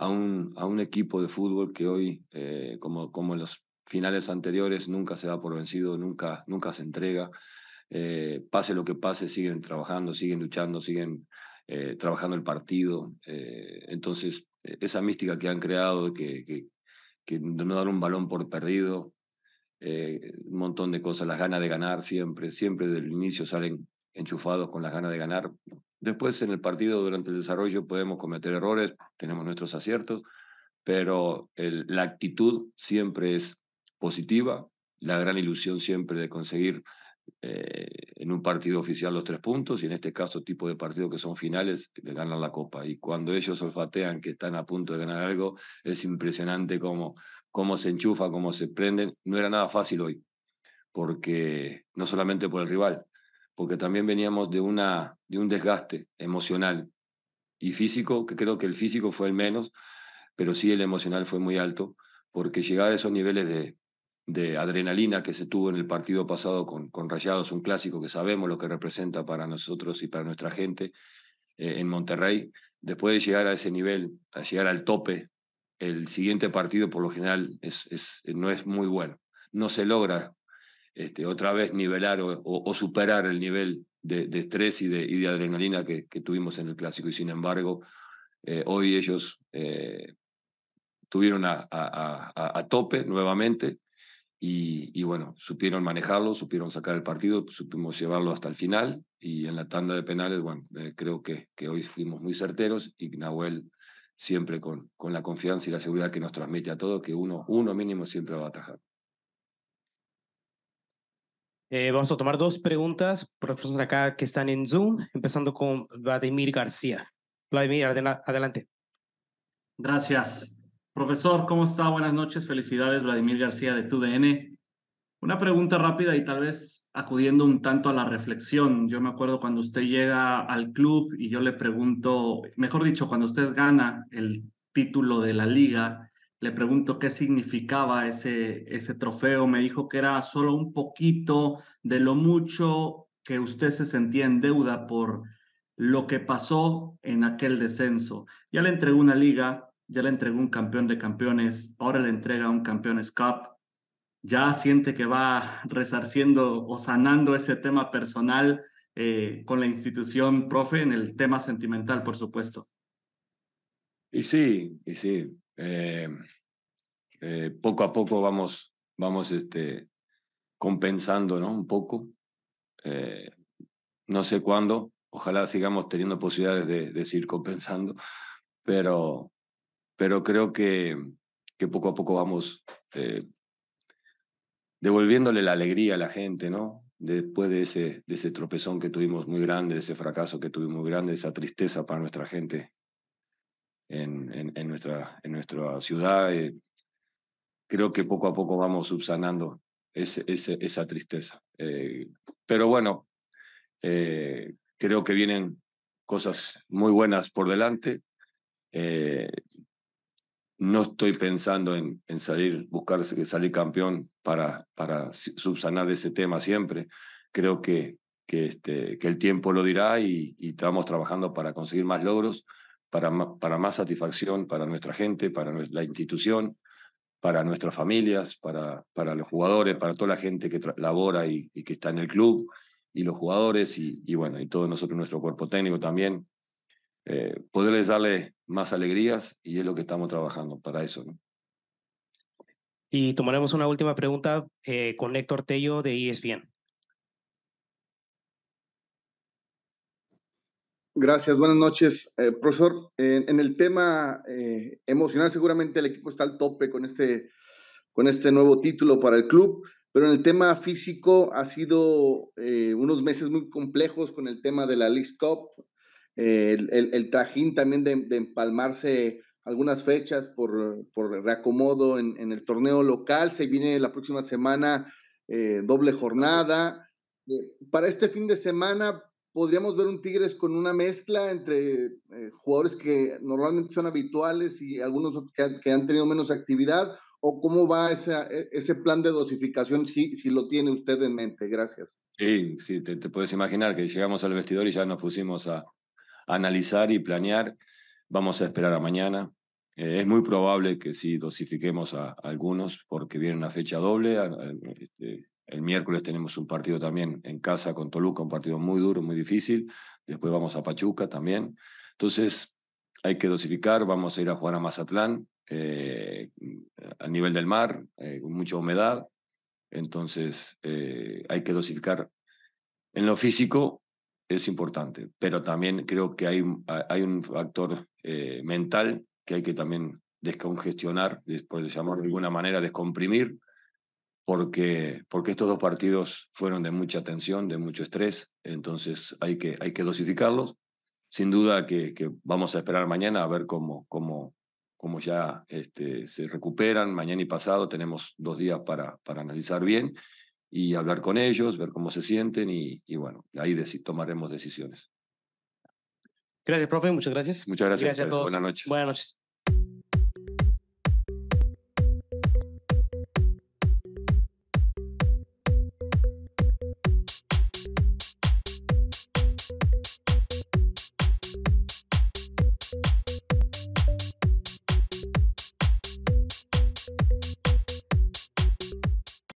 a un, a un equipo de fútbol que hoy, eh, como, como en los finales anteriores, nunca se da por vencido, nunca, nunca se entrega. Eh, pase lo que pase, siguen trabajando, siguen luchando, siguen eh, trabajando el partido. entonces, e, esa mística que han creado, que, que, que no dar un balón por perdido, un montón de cosas, las ganas de ganar siempre, siempre del inicio salen enchufados con las ganas de ganar, Después en el partido, durante el desarrollo, podemos cometer errores, tenemos nuestros aciertos, pero la actitud siempre es positiva, la gran ilusión siempre de conseguir eh, en un partido oficial los tres puntos y en este caso tipo de partido que son finales le ganan la copa y cuando ellos olfatean que están a punto de ganar algo es impresionante cómo, cómo se enchufa, cómo se prenden. No era nada fácil hoy porque no solamente por el rival, porque también veníamos de, una, de un desgaste emocional y físico, que creo que el físico fue el menos, pero sí el emocional fue muy alto, porque llegar a esos niveles de, adrenalina que se tuvo en el partido pasado con, con Rayados, un clásico que sabemos lo que representa para nosotros y para nuestra gente eh, en Monterrey, después de llegar a ese nivel, a llegar al tope, el siguiente partido por lo general es, es, no es muy bueno. No se logra este, otra vez nivelar o, superar el nivel de, estrés y de, adrenalina que, tuvimos en el clásico. Y sin embargo, eh, hoy ellos eh, tuvieron a, tope nuevamente y, bueno, supieron manejarlo, supieron sacar el partido, supimos llevarlo hasta el final y en la tanda de penales, bueno, eh, creo que, hoy fuimos muy certeros y Nahuel siempre con, la confianza y la seguridad que nos transmite a todos, que uno, uno mínimo siempre va a atajar. Eh, vamos a tomar dos preguntas por las personas acá que están en Zoom, empezando con Vladimir García. Vladimir, adelante. Gracias. Profesor, ¿cómo está? Buenas noches. Felicidades, Vladimir García de TUDN. Una pregunta rápida y tal vez acudiendo un tanto a la reflexión. Yo me acuerdo cuando usted llega al club y yo le pregunto, mejor dicho, cuando usted gana el título de la liga, le pregunto qué significaba ese, ese trofeo. Me dijo que era solo un poquito de lo mucho que usted se sentía en deuda por lo que pasó en aquel descenso. Ya le entregó una liga, ya le entregó un campeón de campeones, ahora le entrega un campeones cup. Ya siente que va resarciendo o sanando ese tema personal eh, con la institución, profe, en el tema sentimental, por supuesto. Y sí, y sí. Eh, eh, poco a poco vamos, vamos este, compensando ¿no? un poco. Eh, no sé cuándo, ojalá sigamos teniendo posibilidades de, de seguir compensando, pero, pero creo que, que poco a poco vamos devolviéndole la alegría a la gente, ¿no? Después de ese, de ese tropezón que tuvimos muy grande, de ese fracaso que tuvimos muy grande, de esa tristeza para nuestra gente en, nuestra, en nuestra ciudad. Eh, creo que poco a poco vamos subsanando esa tristeza. Eh, pero bueno, eh, creo que vienen cosas muy buenas por delante. no estoy pensando en, en salir, buscarse, salir campeón para, para subsanar ese tema siempre. Creo que, que, este, que el tiempo lo dirá y estamos trabajando para conseguir más logros para, más satisfacción para nuestra gente, para la institución, para nuestras familias, para, para los jugadores, para toda la gente que labora y, que está en el club, y los jugadores, y, bueno, y todo nosotros, nuestro cuerpo técnico también. Eh, poderles darle más alegrías y es lo que estamos trabajando para eso. Y tomaremos una última pregunta eh, con Héctor Tello de ESPN. Gracias, buenas noches, eh, profesor. En, el tema eh, emocional, seguramente el equipo está al tope con este, con este nuevo título para el club, pero en el tema físico ha sido eh, unos meses muy complejos con el tema de la League Cup, el, trajín también de, empalmarse algunas fechas por, por reacomodo en, en, el torneo local. Se viene la próxima semana doble jornada. para este fin de semana, podríamos ver un Tigres con una mezcla entre eh, jugadores que normalmente son habituales y algunos que, han tenido menos actividad? ¿O cómo va esa, e, ese plan de dosificación si, si lo tiene usted en mente? Gracias. Sí, sí, te, puedes imaginar que llegamos al vestidor y ya nos pusimos a, analizar y planear. Vamos a esperar a mañana. Eh, es muy probable que sí dosifiquemos a, algunos porque viene una fecha doble. Este, el miércoles tenemos un partido también en casa con Toluca, un partido muy duro, muy difícil. Después vamos a Pachuca también. Entonces, hay que dosificar, vamos a ir a jugar a Mazatlán, eh, al nivel del mar, eh, con mucha humedad. Entonces, eh, hay que dosificar. En lo físico es importante, pero también creo que hay, hay un factor mental que hay que también descongestionar, por llamarlo de alguna manera, descomprimir porque, porque estos dos partidos fueron de mucha tensión, de mucho estrés, entonces hay que, hay que dosificarlos. Sin duda que, vamos a esperar mañana a ver cómo, cómo, cómo ya este, se recuperan. Mañana y pasado tenemos dos días para, para analizar bien y hablar con ellos, ver cómo se sienten y, y bueno, ahí tomaremos decisiones. Gracias, profe, muchas gracias. Muchas gracias. a todos. Buenas Buenas noches.